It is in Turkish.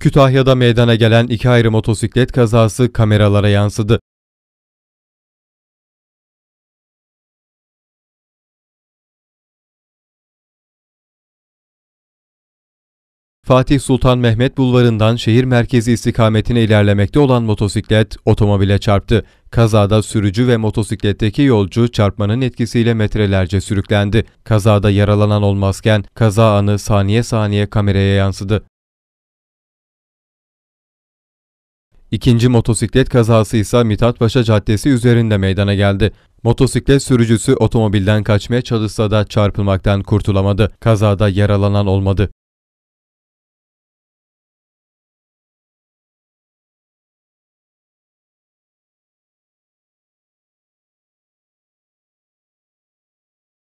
Kütahya'da meydana gelen iki ayrı motosiklet kazası kameralara yansıdı. Fatih Sultan Mehmet Bulvarı'ndan şehir merkezi istikametine ilerlemekte olan motosiklet otomobile çarptı. Kazada sürücü ve motosikletteki yolcu çarpmanın etkisiyle metrelerce sürüklendi. Kazada yaralanan olmazken kaza anı saniye saniye kameraya yansıdı. İkinci motosiklet kazası ise Mithat Caddesi üzerinde meydana geldi. Motosiklet sürücüsü otomobilden kaçmaya çalışsa da çarpılmaktan kurtulamadı. Kazada yaralanan olmadı.